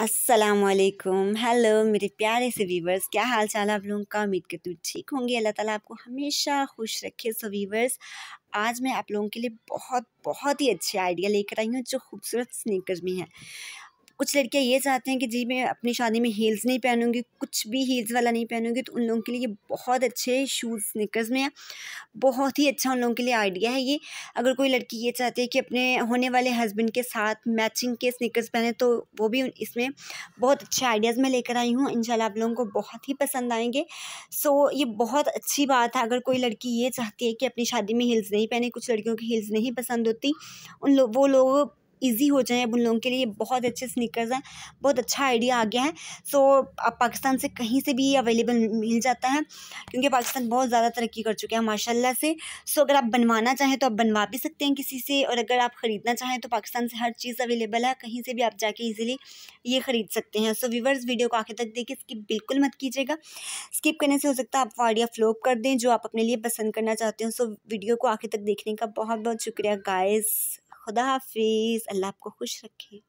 असलकुम हेलो मेरे प्यारे से वीवर्स क्या हाल चाल आप लोगों का उम्मीद करती हूँ ठीक होंगे अल्लाह ताला आपको हमेशा खुश रखे सो वीवर्स आज मैं आप लोगों के लिए बहुत बहुत ही अच्छे आइडिया लेकर आई हूँ जो खूबसूरत स्नीकर्स में हैं कुछ लड़कियाँ ये चाहते हैं कि जी मैं अपनी शादी में हील्स नहीं पहनूँगी कुछ भी हील्स वाला नहीं पहनूंगी तो उन लोगों के लिए बहुत अच्छे शूज़ स्निकर्स में बहुत ही अच्छा उन लोगों के लिए आइडिया है ये अगर कोई लड़की ये चाहती है कि अपने होने वाले हस्बैंड के साथ मैचिंग के स्निकर्स पहने तो वो भी इसमें बहुत अच्छे आइडियाज़ मैं लेकर आई हूँ इन आप लोगों को बहुत ही पसंद आएंगे सो ये बहुत अच्छी बात है अगर कोई लड़की ये चाहती है कि अपनी शादी में हील्स नहीं पहने कुछ लड़कियों की हील्स नहीं पसंद होती उन लोग वो लोग ईजी हो जाए अब उन लोगों के लिए बहुत अच्छे स्निकर्स हैं बहुत अच्छा आइडिया आ गया है सो अब पाकिस्तान से कहीं से भी अवेलेबल मिल जाता है क्योंकि पाकिस्तान बहुत ज़्यादा तरक्की कर चुके हैं माशाल्लाह से सो अगर आप बनवाना चाहें तो आप बनवा भी सकते हैं किसी से और अगर आप ख़रीदना चाहें तो पाकिस्तान से हर चीज़ अवेलेबल है कहीं से भी आप जाके ईजिली ये ख़रीद सकते हैं सो व्यूवर्स वीडियो को आखिर तक देखिए स्किप बिल्कुल मत कीजिएगा स्किप करने से हो सकता है आप आइडिया फ्लोप कर दें जो आप अपने लिए पसंद करना चाहते हो सो वीडियो को आखिर तक देखने का बहुत बहुत शुक्रिया गाइस खुदा हाफिज़ अल्लाह आपको खुश रखे